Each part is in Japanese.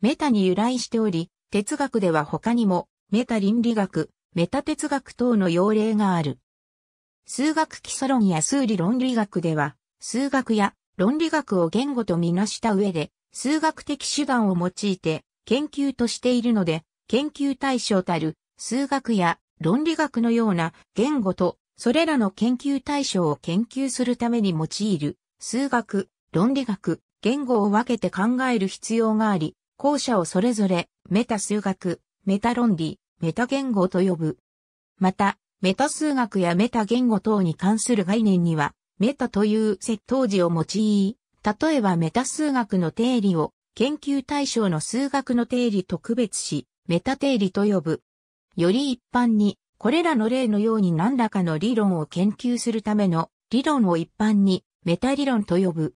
メタに由来しており、哲学では他にも、メタ倫理学、メタ哲学等の要例がある。数学基礎論や数理論理学では、数学や論理学を言語とみなした上で、数学的手段を用いて研究としているので、研究対象たる数学や論理学のような言語とそれらの研究対象を研究するために用いる数学、論理学、言語を分けて考える必要があり、後者をそれぞれ、メタ数学、メタ論理、メタ言語と呼ぶ。また、メタ数学やメタ言語等に関する概念には、メタという接頭辞を用い、例えばメタ数学の定理を研究対象の数学の定理と区別し、メタ定理と呼ぶ。より一般に、これらの例のように何らかの理論を研究するための理論を一般にメタ理論と呼ぶ。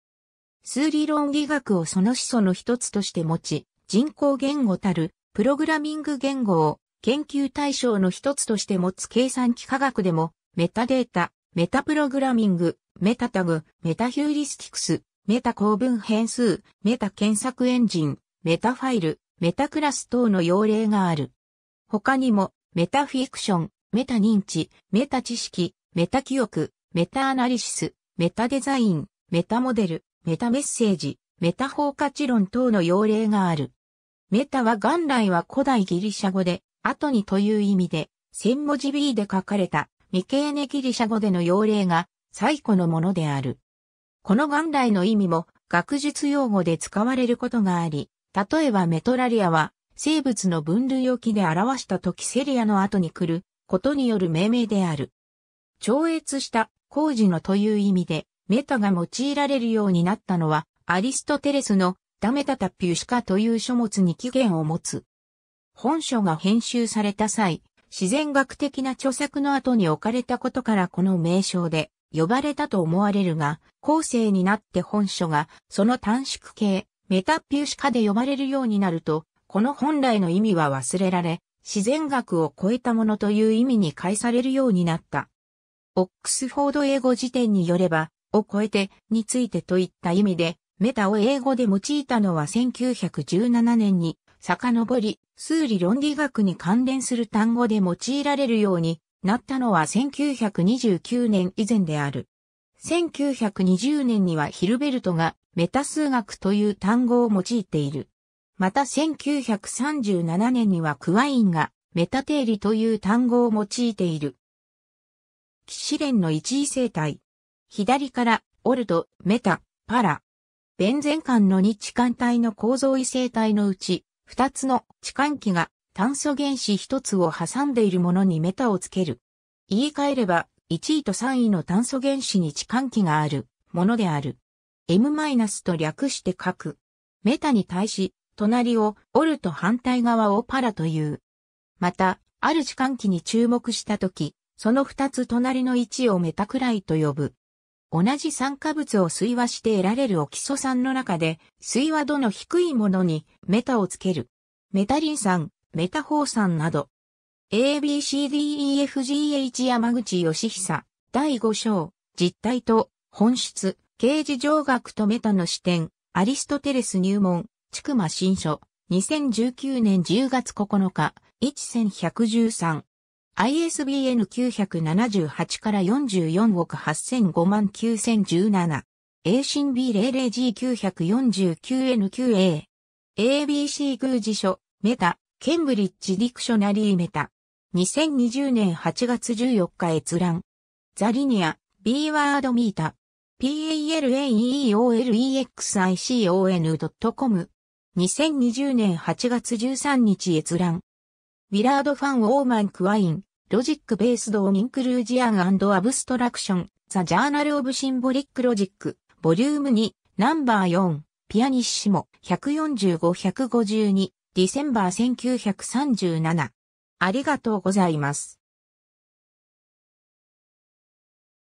数理論理学をその思想の一つとして持ち、人工言語たるプログラミング言語を研究対象の一つとして持つ計算機科学でもメタデータ、メタプログラミング、メタタグ、メタヒューリスティクス、メタ構文変数、メタ検索エンジン、メタファイル、メタクラス等の用例がある。他にもメタフィクション、メタ認知、メタ知識、メタ記憶、メタアナリシス、メタデザイン、メタモデル、メタメッセージ、メタ包括論等の用例がある。メタは元来は古代ギリシャ語で、後にという意味で、千文字 B で書かれた未経ネギリシャ語での用例が最古のものである。この元来の意味も学術用語で使われることがあり、例えばメトラリアは生物の分類をきで表した時セリアの後に来ることによる命名である。超越した工事のという意味でメタが用いられるようになったのはアリストテレスのダメタタピュシカという書物に起源を持つ。本書が編集された際、自然学的な著作の後に置かれたことからこの名称で呼ばれたと思われるが、後世になって本書がその短縮形、メタピュシカで呼ばれるようになると、この本来の意味は忘れられ、自然学を超えたものという意味に返されるようになった。オックスフォード英語辞典によれば、を超えてについてといった意味で、メタを英語で用いたのは1917年に遡り、数理論理学に関連する単語で用いられるようになったのは1929年以前である。1920年にはヒルベルトがメタ数学という単語を用いている。また1937年にはクワインがメタ定理という単語を用いている。騎士連の一位生態。左からオルト、メタ、パラ、ベンゼン間の2置間体の構造異性体のうち、2つの置換器が炭素原子1つを挟んでいるものにメタをつける。言い換えれば、1位と3位の炭素原子に置換器があるものである。M- と略して書く。メタに対し、隣をオルと反対側をパラという。また、ある置換器に注目したとき、その2つ隣の位置をメタくらいと呼ぶ。同じ酸化物を水和して得られるオキソ酸の中で、水和度の低いものにメタをつける。メタリン酸、メタホー酸など。ABCDEFGH 山口義久、第5章、実態と本質、刑事上学とメタの視点、アリストテレス入門、筑馬新書、2019年10月9日、1113。ISBN 978から44億8005万9017。A 新 B00G949N9A。ABC 宮辞書、メタ、ケンブリッジディクショナリーメタ。2020年8月14日閲覧。ザリニア、B ワードミータ。p a l a e o l e x i c o n c o m 2020年8月13日閲覧。ウィラード・ファン・オーマン・クワイン。ロジックベースドオンインクルージアンアブストラクション、ザ・ジャーナル・オブ・シンボリック・ロジック、ボリューム2、ナンバー4、ピアニッシモ、145-152、ディセンバー1937。ありがとうございます。